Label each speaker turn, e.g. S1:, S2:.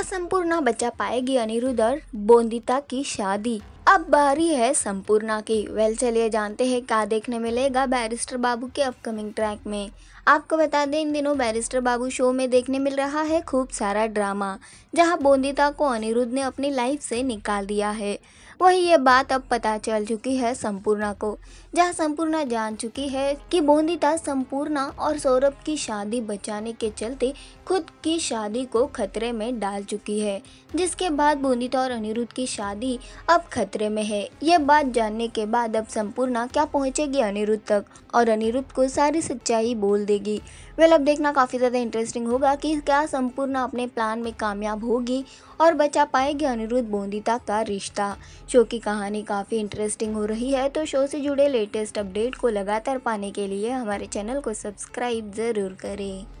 S1: असंपूर्ण बचा पाएगी अनिरुद्ध और बोंदिता की शादी अब बारी है संपूर्णा की वेल चलिए जानते हैं क्या देखने मिलेगा बैरिस्टर बाबू के अपकमिंग ट्रैक में आपको बता दें इन दिनों बैरिस्टर बाबू शो में देखने मिल रहा है खूब सारा ड्रामा जहां बोंदिता को अनिरुद्ध ने अपनी लाइफ से निकाल दिया है वही ये बात अब पता चल चुकी है संपूर्णा को जहाँ संपूर्णा जान चुकी है कि बोंदिता संपूर्णा और सौरभ की शादी बचाने के चलते खुद की शादी को खतरे में डाल चुकी है जिसके बाद बोंदिता और अनिरुद्ध की शादी अब खतरे खतरे में है ये बात जानने के बाद अब संपूर्णा क्या पहुंचेगी अनिरुद्ध तक और अनिरुद्ध को सारी सच्चाई बोल देगी वेल अब देखना काफ़ी ज़्यादा इंटरेस्टिंग होगा कि क्या संपूर्णा अपने प्लान में कामयाब होगी और बचा पाएगी अनिरुद्ध बोंदिता का रिश्ता शो की कहानी काफ़ी इंटरेस्टिंग हो रही है तो शो से जुड़े लेटेस्ट अपडेट को लगातार पाने के लिए हमारे चैनल को सब्सक्राइब ज़रूर करें